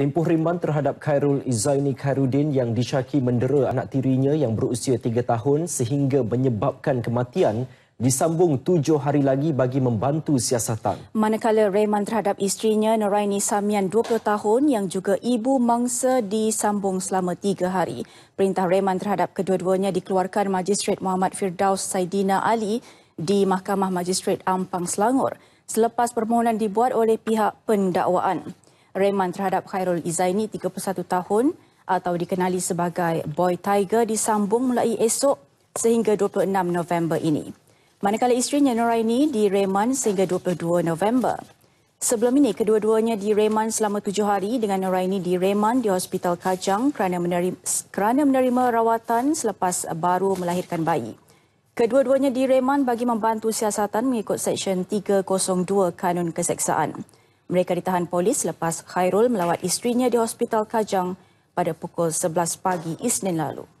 Tempoh rimban terhadap Khairul Izaini Khairuddin yang dicaki mendera anak tirinya yang berusia 3 tahun sehingga menyebabkan kematian disambung tujuh hari lagi bagi membantu siasatan. Manakala reman terhadap isterinya Noraini Samian 20 tahun yang juga ibu mangsa disambung selama tiga hari. Perintah reman terhadap kedua-duanya dikeluarkan Majistret Muhammad Firdaus Saidina Ali di Mahkamah Majistret Ampang Selangor selepas permohonan dibuat oleh pihak pendakwaan reman terhadap Khairul Izaini 31 tahun atau dikenali sebagai Boy Tiger disambung mulai esok sehingga 26 November ini. Manakala isterinya Nuraini direman sehingga 22 November. Sebelum ini, kedua-duanya direman selama tujuh hari dengan Nuraini direman di Hospital Kajang kerana menerima, kerana menerima rawatan selepas baru melahirkan bayi. Kedua-duanya direman bagi membantu siasatan mengikut Seksyen 302 Kanun Keseksaan mereka ditahan polis lepas Khairul melawat isterinya di Hospital Kajang pada pukul 11 pagi Isnin lalu.